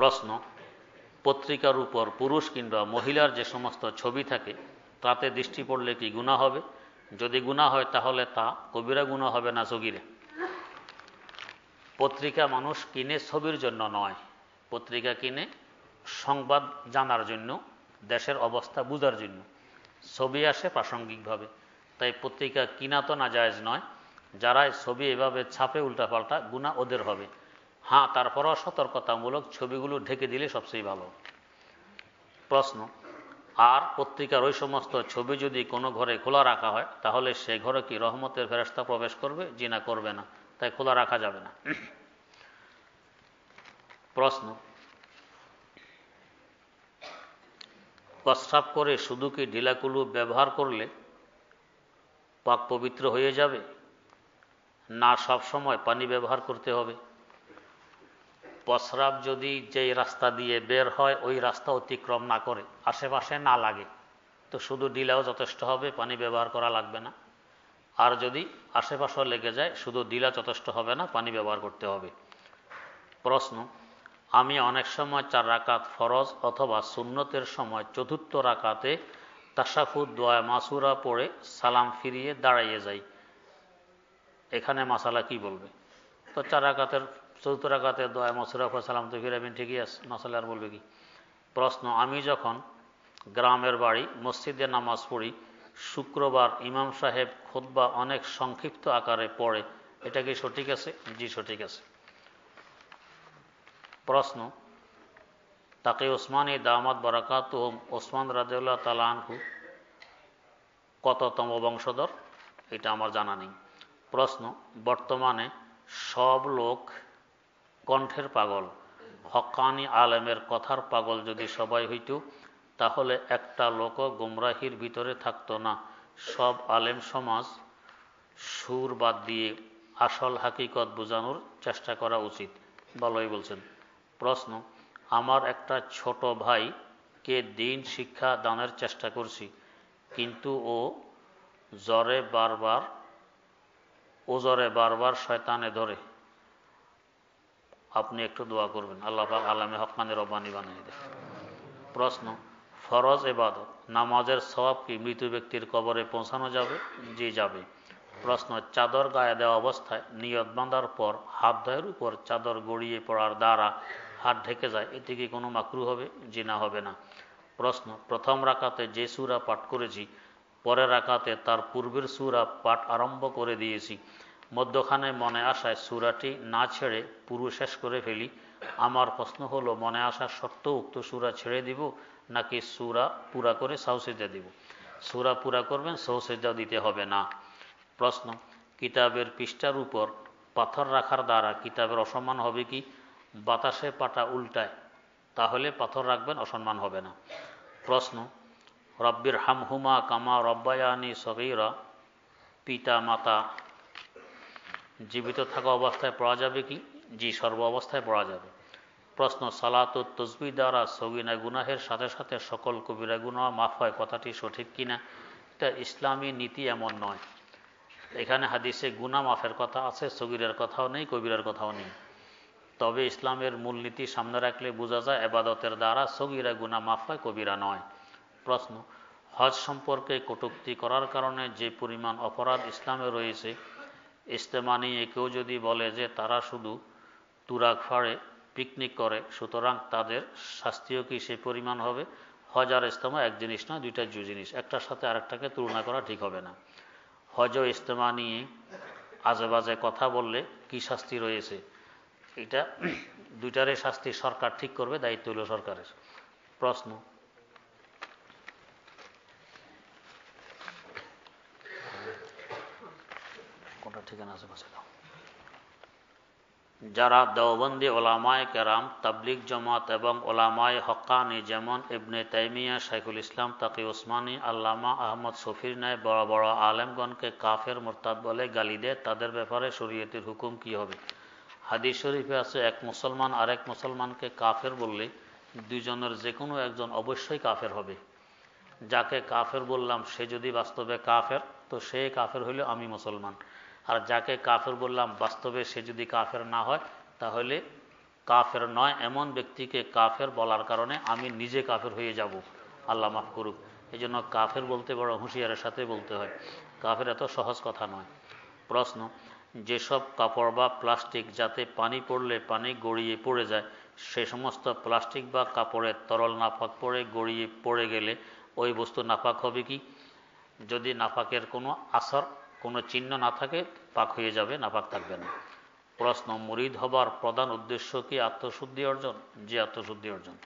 প্রশ্ন পত্রিকার উপর পুরুষ কিংবা মহিলার যে সমস্ত ছবি থাকে তাতে দৃষ্টি পড়লে কি গুণা হবে যদি গুণা হয় তাহলে তা কবিরা গুণা হবে না সগিরে পত্রিকা মানুষ কিনে ছবির জন্য নয় পত্রিকা কিনে সংবাদ জানার জন্য দেশের অবস্থা বোঝার জন্য ছবি আসে প্রাসঙ্গিকভাবে তাই পত্রিকা কিনা তো না জায়জ নয় যারাই ছবি এভাবে ছাপে উল্টাপাল্টা গুণা ওদের হবে হ্যাঁ তারপরও সতর্কতামূলক ছবিগুলো ঢেকে দিলে সবচেয়ে ভালো প্রশ্ন আর পত্রিকার ওই সমস্ত ছবি যদি কোনো ঘরে খোলা রাখা হয় তাহলে সে ঘরে কি রহমতের ফেরস্তা প্রবেশ করবে জিনা না করবে না তাই খোলা রাখা যাবে না প্রশ্ন প্রস্রাব করে শুধু কি ঢিলাকুলু ব্যবহার করলে পাক পবিত্র হয়ে যাবে না সব সময় পানি ব্যবহার করতে হবে প্রস্রাব যদি যেই রাস্তা দিয়ে বের হয় ওই রাস্তা অতিক্রম না করে আশেপাশে না লাগে তো শুধু ডিলাও যথেষ্ট হবে পানি ব্যবহার করা লাগবে না আর যদি আশেপাশেও লেগে যায় শুধু ডিলা যথেষ্ট হবে না পানি ব্যবহার করতে হবে প্রশ্ন আমি অনেক সময় চার রাকাত ফরজ অথবা সুন্নতের সময় চতুর্থ রাকাতে তাসাফুদ দোয়া মাসুরা পড়ে সালাম ফিরিয়ে দাঁড়াইয়ে যাই এখানে মাসালা কি বলবে তো চার রাকাতের চতুর্থ রাখাতে দয়া মশরফ সালাম তো ফিরাবেন ঠিকই আছে মাসাল্লাহ আর বলবে কি প্রশ্ন আমি যখন গ্রামের বাড়ি মসজিদে নামাজ পড়ি শুক্রবার ইমাম সাহেব খোদবা অনেক সংক্ষিপ্ত আকারে পড়ে এটা কি সঠিক আছে জি সঠিক আছে প্রশ্ন তাকে ওসমানী দামাত বারাকাত ওসমান রাজউল্লাহ তালানহু কততম বংশধর এটা আমার জানা নেই প্রশ্ন বর্তমানে সব লোক কণ্ঠের পাগল হকানি আলেমের কথার পাগল যদি সবাই হইত তাহলে একটা লোক গুমরাহির ভিতরে থাকতো না সব আলেম সমাজ সুর বাদ দিয়ে আসল হাকিকত বোঝানোর চেষ্টা করা উচিত ভালোই বলছেন প্রশ্ন আমার একটা ছোট ভাই কে দিন শিক্ষা দানের চেষ্টা করছি কিন্তু ও জ্বরে বারবার ও জরে বারবার শয়তানে ধরে আপনি একটু দোয়া করবেন আল্লাহ পাক আলামে হকমানের রব্বানি বানিয়ে দেন প্রশ্ন ফরজ এবাদত নামাজের সব কি মৃত ব্যক্তির কবরে পৌঁছানো যাবে যে যাবে প্রশ্ন চাদর গায়ে দেওয়া অবস্থায় নিয়ত বাঁধার পর হাত ধয়ের উপর চাদর গড়িয়ে পড়ার দ্বারা হাত ঢেকে যায় এতে কি কোনো মাকরু হবে যে না হবে না প্রশ্ন প্রথম রাখাতে যে সুরা পাঠ করেছি পরে রাখাতে তার পূর্বের সুরা পাঠ আরম্ভ করে দিয়েছি মধ্যখানে মনে আসায় সুরাটি না ছেড়ে পুরো শেষ করে ফেলি আমার প্রশ্ন হলো মনে আসার সত্ত্বেও উক্ত সুরা ছেড়ে দিব নাকি সুরা পুরা করে সাউসেজা দিব সুরা পুরা করবেন সৌসেজা দিতে হবে না প্রশ্ন কিতাবের পৃষ্ঠার উপর পাথর রাখার দ্বারা কিতাবের অসম্মান হবে কি বাতাসে পাটা উল্টায় তাহলে পাথর রাখবেন অসম্মান হবে না প্রশ্ন রব্বির হামহুমা কামা রব্বায়ানি সগীরা পিতা মাতা জীবিত থাকা অবস্থায় পড়া যাবে কি জি সর্ব অবস্থায় পড়া যাবে প্রশ্ন সালাত ও তসবি দ্বারা সগিনা গুনাহের সাথে সাথে সকল কবিরা গুনা মাফ হয় কথাটি সঠিক কিনা এটা ইসলামী নীতি এমন নয় এখানে হাদিসে গুনা মাফের কথা আছে সগিরের কথাও নেই কবিরার কথাও নেই তবে ইসলামের মূলনীতি সামনে রাখলে বোঝা যায় এবাদতের দ্বারা সগিরা গুনা মাফ হয় কবিরা নয় প্রশ্ন হজ সম্পর্কে কটুক্তি করার কারণে যে পরিমাণ অপরাধ ইসলামে রয়েছে ইজতেমা নিয়ে কেউ যদি বলে যে তারা শুধু তুরাক ফাড়ে পিকনিক করে সুতরাং তাদের শাস্তিও কি সে পরিমাণ হবে হজ আর ইজতেমা এক জিনিস না দুইটা দু জিনিস একটার সাথে আরেকটাকে তুলনা করা ঠিক হবে না হজ ইজতেমা নিয়ে আজেবাজে কথা বললে কি শাস্তি রয়েছে এটা দুইটারে শাস্তি সরকার ঠিক করবে দায়িত্ব হলো সরকারের প্রশ্ন আপনার ঠিকানা আছে বসে দাও যারা দেওবন্দি ওলামায় কেরাম তাবলিক জমাত এবং ওলামায় হকানি যেমন ইবনে তাইমিয়া শাইকুল ইসলাম তাকি ওসমানী আল্লামা আহমদ সফির ন্যায় বড় বড় আলেমগণকে কাফের মোরতাদ বলে গালি দেয় তাদের ব্যাপারে শরীয়তির হুকুম কি হবে হাদিস শরীফে আছে এক মুসলমান আরেক মুসলমানকে কাফের বললে দুজনের যে কোনো একজন অবশ্যই কাফের হবে যাকে কাফের বললাম সে যদি বাস্তবে কাফের তো সে কাফের হইলে আমি মুসলমান আর যাকে কাফের বললাম বাস্তবে সে যদি কাফের না হয় তাহলে কাফের নয় এমন ব্যক্তিকে কাফের বলার কারণে আমি নিজে কাফের হয়ে যাব আল্লাহ মাফ করুক এই জন্য কাফের বলতে বড় হুঁশিয়ারের সাথে বলতে হয় কাফের এত সহজ কথা নয় প্রশ্ন যেসব কাপড় বা প্লাস্টিক যাতে পানি পড়লে পানি গড়িয়ে পড়ে যায় সে সমস্ত প্লাস্টিক বা কাপড়ের তরল নাফাক পড়ে গড়িয়ে পড়ে গেলে ওই বস্তু নাফাক হবে কি যদি নাফাকের কোনো আসর কোনো চিহ্ন না থাকে পাক হয়ে যাবে না পাক থাকবে না প্রশ্ন মরিদ হবার প্রধান উদ্দেশ্য কি আত্মশুদ্ধি অর্জন যে আত্মশুদ্ধি অর্জন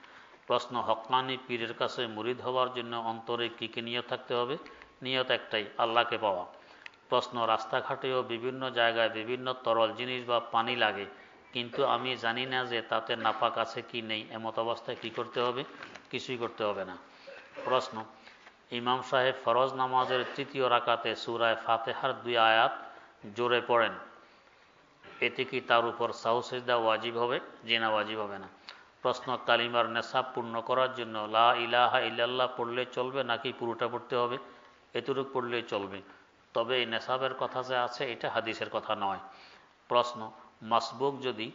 প্রশ্ন হকমানি পীরের কাছে মরিদ হবার জন্য অন্তরে কী কী নিয়ত থাকতে হবে নিয়ত একটাই আল্লাহকে পাওয়া প্রশ্ন রাস্তাঘাটেও বিভিন্ন জায়গায় বিভিন্ন তরল জিনিস বা পানি লাগে কিন্তু আমি জানি না যে তাতে নাপাক আছে কি নেই এমত অবস্থায় কি করতে হবে কিছুই করতে হবে না প্রশ্ন ইমাম সাহেব ফরজ নামাজের তৃতীয় রাকাতে সুরায় ফাতেহার দুই আয়াত জোরে পড়েন এতে কি তার উপর সাউসেজদা ওয়াজিব হবে জেনা ওয়াজিব হবে না প্রশ্ন কালিমার নেশাব পূর্ণ করার জন্য লা ইলাহা ইল্লাল্লাহ পড়লে চলবে নাকি পুরোটা পড়তে হবে এতটুকু পড়লে চলবে তবে এই নেশাবের কথা যে আছে এটা হাদিসের কথা নয় প্রশ্ন মাসবুক যদি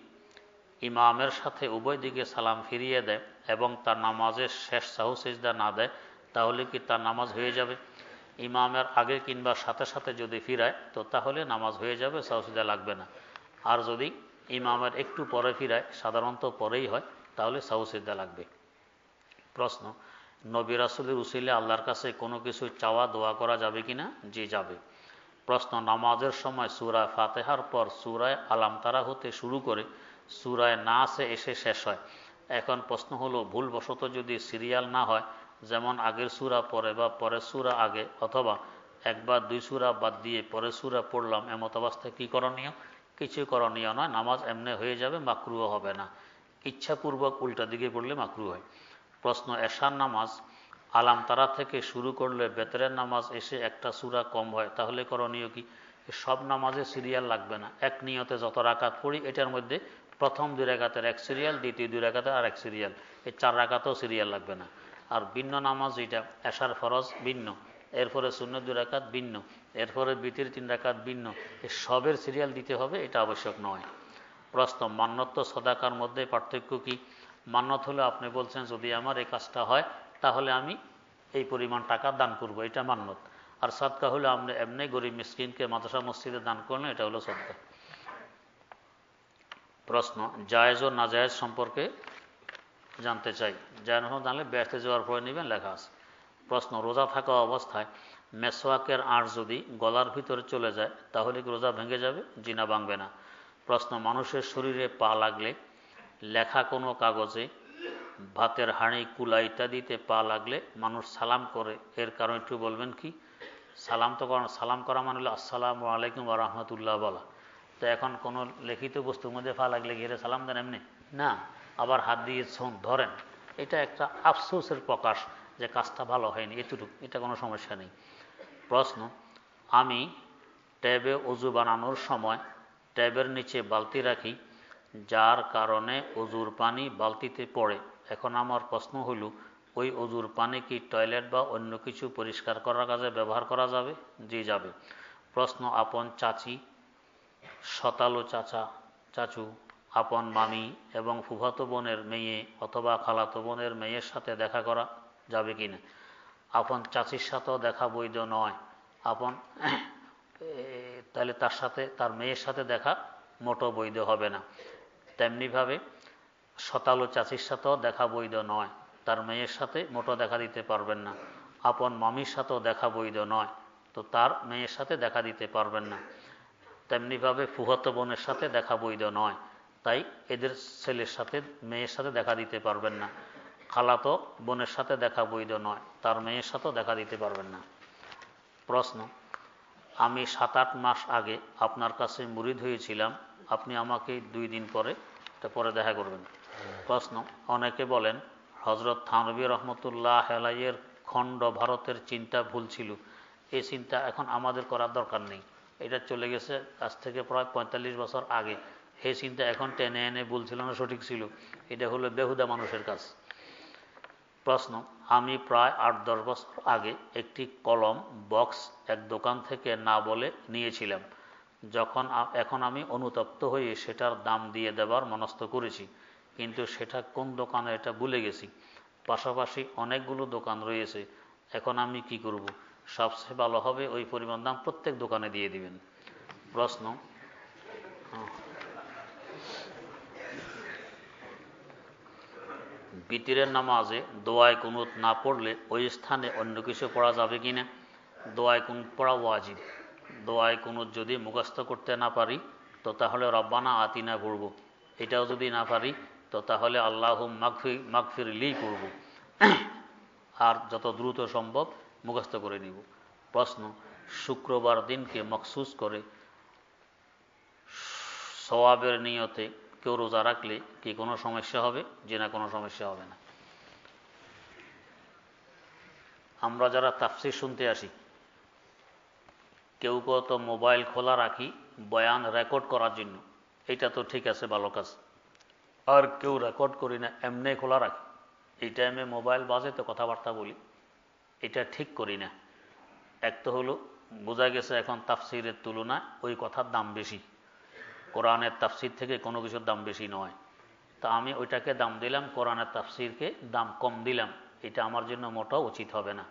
ইমামের সাথে উভয় দিকে সালাম ফিরিয়ে দেয় এবং তার নামাজের শেষ সাহসেজদা না দেয় তাহলে কি তার নামাজ হয়ে যাবে ইমামের আগে কিংবা সাথে সাথে যদি ফিরায় তো তাহলে নামাজ হয়ে যাবে সাউসিদা লাগবে না আর যদি ইমামের একটু পরে ফিরায় সাধারণত পরেই হয় তাহলে সাউসিদা লাগবে প্রশ্ন নবী রাসুলের উসিলে আল্লাহর কাছে কোনো কিছু চাওয়া দোয়া করা যাবে কি না যে যাবে প্রশ্ন নামাজের সময় সুরা ফাতেহার পর সুরায় আলামতারা হতে শুরু করে সুরায় না আসে এসে শেষ হয় এখন প্রশ্ন হলো ভুলবশত যদি সিরিয়াল না হয় যেমন আগের সুরা পরে বা পরের সুরা আগে অথবা একবার দুই সুরা বাদ দিয়ে পরের সুরা পড়লাম এমত অবস্থায় কী করণীয় কিছু করণীয় নয় নামাজ এমনি হয়ে যাবে মাকরুও হবে না ইচ্ছাপূর্বক উল্টা দিকে পড়লে মাকরু হয় প্রশ্ন এশার নামাজ আলাম তারা থেকে শুরু করলে বেতরের নামাজ এসে একটা সুরা কম হয় তাহলে করণীয় কি সব নামাজে সিরিয়াল লাগবে না এক নিয়তে যত রাকাত পড়ি এটার মধ্যে প্রথম দুই রাকাতের এক সিরিয়াল দ্বিতীয় দুই রাকাতের আর এক সিরিয়াল এই চার রাকাতও সিরিয়াল লাগবে না আর ভিন্ন নামাজ এটা এশার ফরজ ভিন্ন এরপরে শূন্য দু রাকাত ভিন্ন এরপরে বিতির তিন রাকাত ভিন্ন সবের সিরিয়াল দিতে হবে এটা আবশ্যক নয় প্রশ্ন মান্যত্ব সদাকার মধ্যে পার্থক্য কি মান্যত হলে আপনি বলছেন যদি আমার এই কাজটা হয় তাহলে আমি এই পরিমাণ টাকা দান করব এটা মান্যত আর সৎকা হলে আপনি এমনি গরিব মিসকিনকে মাদ্রাসা মসজিদে দান করলেন এটা হলো সৎকা প্রশ্ন জায়েজ ও নাজায়জ সম্পর্কে জানতে চাই যেন জানলে ব্যর্থে যাওয়ার পরে নেবেন লেখা আছে প্রশ্ন রোজা থাকা অবস্থায় মেসোয়াকের আর যদি গলার ভিতরে চলে যায় তাহলে কি রোজা ভেঙে যাবে জিনা ভাঙবে না প্রশ্ন মানুষের শরীরে পা লাগলে লেখা কোনো কাগজে ভাতের হাঁড়ি কুলা ইত্যাদিতে পা লাগলে মানুষ সালাম করে এর কারণ একটু বলবেন কি সালাম তো করেন সালাম করা মানে হলো আসসালামু আলাইকুম আ রহমতুল্লাহ বলা তো এখন কোনো লিখিত বস্তুর মধ্যে পা লাগলে ঘিরে সালাম দেন এমনি না আবার হাত দিয়ে ছোঁক ধরেন এটা একটা আফসোসের প্রকাশ যে কাজটা ভালো হয়নি এতটুকু এটা কোনো সমস্যা নেই প্রশ্ন আমি ট্যাবে অজু বানানোর সময় ট্যাবের নিচে বালতি রাখি যার কারণে অজুর পানি বালতিতে পড়ে এখন আমার প্রশ্ন হইল ওই অজুর পানি কি টয়লেট বা অন্য কিছু পরিষ্কার করার কাজে ব্যবহার করা যাবে যে যাবে প্রশ্ন আপন চাচি শতালো চাচা চাচু আপন মামি এবং ফুফাত বোনের মেয়ে অথবা খালাতো বোনের মেয়ের সাথে দেখা করা যাবে কি না আপন চাচির সাথেও দেখা বৈধ নয় আপন তাহলে তার সাথে তার মেয়ের সাথে দেখা মোটো বৈধ হবে না তেমনিভাবে শতালু চাচির সাথেও দেখা বৈধ নয় তার মেয়ের সাথে মোটো দেখা দিতে পারবেন না আপন মামির সাথেও দেখা বৈধ নয় তো তার মেয়ের সাথে দেখা দিতে পারবেন না তেমনিভাবে ফুহত বোনের সাথে দেখা বৈধ নয় তাই এদের ছেলের সাথে মেয়ের সাথে দেখা দিতে পারবেন না খালাতো বোনের সাথে দেখা বৈধ নয় তার মেয়ের সাথেও দেখা দিতে পারবেন না প্রশ্ন আমি সাত আট মাস আগে আপনার কাছে মুরিদ হয়েছিলাম আপনি আমাকে দুই দিন পরে পরে দেখা করবেন প্রশ্ন অনেকে বলেন হজরত থানবী রহমতুল্লাহ হেলাইয়ের খণ্ড ভারতের চিন্তা ভুল ছিল এই চিন্তা এখন আমাদের করার দরকার নেই এটা চলে গেছে আজ থেকে প্রায় পঁয়তাল্লিশ বছর আগে হে চিন্তা এখন টেনে এনে বলছিল না সঠিক ছিল এটা হলো বেহুদা মানুষের কাজ প্রশ্ন আমি প্রায় আট দশ বছর আগে একটি কলম বক্স এক দোকান থেকে না বলে নিয়েছিলাম যখন এখন আমি অনুতপ্ত হয়ে সেটার দাম দিয়ে দেবার মনস্থ করেছি কিন্তু সেটা কোন দোকানে এটা ভুলে গেছি পাশাপাশি অনেকগুলো দোকান রয়েছে এখন আমি কি করব সবচেয়ে ভালো হবে ওই পরিমাণ দাম প্রত্যেক দোকানে দিয়ে দিবেন প্রশ্ন বিতিরের নামাজে দোয়ায় কুনুত না পড়লে ওই স্থানে অন্য কিছু পড়া যাবে কি না দোয়ায় কুনুত পড়া ওয়াজিব দোয়ায় কুনুত যদি মুখস্থ করতে না পারি তো তাহলে রব্বানা আতিনা করবো এটাও যদি না পারি তো তাহলে আল্লাহ মাগফি মাগফির লি করবো আর যত দ্রুত সম্ভব মুখস্থ করে নিব প্রশ্ন শুক্রবার দিনকে মখসুস করে সবাবের নিয়তে কেউ রোজা রাখলে কি কোনো সমস্যা হবে যে না কোনো সমস্যা হবে না আমরা যারা তাফসির শুনতে আসি কেউ কত মোবাইল খোলা রাখি বয়ান রেকর্ড করার জন্য এটা তো ঠিক আছে ভালো কাজ আর কেউ রেকর্ড করি না এমনি খোলা রাখি এই টাইমে মোবাইল বাজে তো কথাবার্তা বলি এটা ঠিক করি না এক তো হলো বোঝা গেছে এখন তাফসিরের তুলনায় ওই কথার দাম বেশি কোরআনের তাফসির থেকে কোনো কিছুর দাম বেশি নয় তা আমি ওইটাকে দাম দিলাম কোরআনের তাফসিরকে দাম কম দিলাম এটা আমার জন্য মোটা উচিত হবে না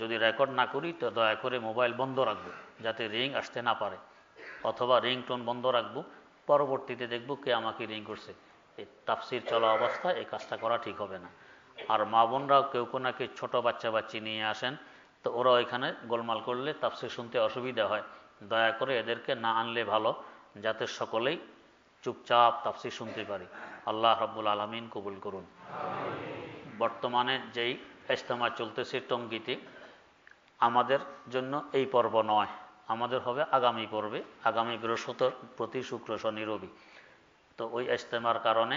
যদি রেকর্ড না করি তো দয়া করে মোবাইল বন্ধ রাখবো যাতে রিং আসতে না পারে অথবা রিং টোন বন্ধ রাখবো পরবর্তীতে দেখবো কে আমাকে রিং করছে এই তাফসির চলা অবস্থায় এই কাজটা করা ঠিক হবে না আর মা বোনরাও কেউ কেউ নাকি ছোটো বাচ্চা বাচ্চি নিয়ে আসেন তো ওরা ওইখানে গোলমাল করলে তাফসির শুনতে অসুবিধা হয় দয়া করে এদেরকে না আনলে ভালো যাতে সকলেই চুপচাপ তাফসি শুনতে পারে আল্লাহ রব্বুল আলমিন কবুল করুন বর্তমানে যেই ইজতেমা চলতেছে টঙ্গিতে আমাদের জন্য এই পর্ব নয় আমাদের হবে আগামী পর্বে আগামী বৃহস্পতির প্রতি শুক্র শনি রবি তো ওই ইজতেমার কারণে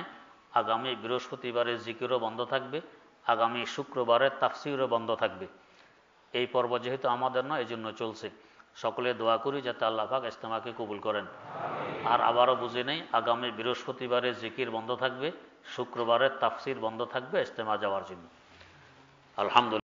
আগামী বৃহস্পতিবারে জিকিরও বন্ধ থাকবে আগামী শুক্রবারে তাফসিরও বন্ধ থাকবে এই পর্ব যেহেতু আমাদের নয় এই জন্য চলছে সকলে দোয়া করি যাতে আল্লাহ পাক ইস্তেমাকে কবুল করেন আর আবারও বুঝে নেই আগামী বৃহস্পতিবারে জিকির বন্ধ থাকবে শুক্রবারের তাফসির বন্ধ থাকবে ইস্তেমা যাওয়ার জন্য আলহামদুলিল্লাহ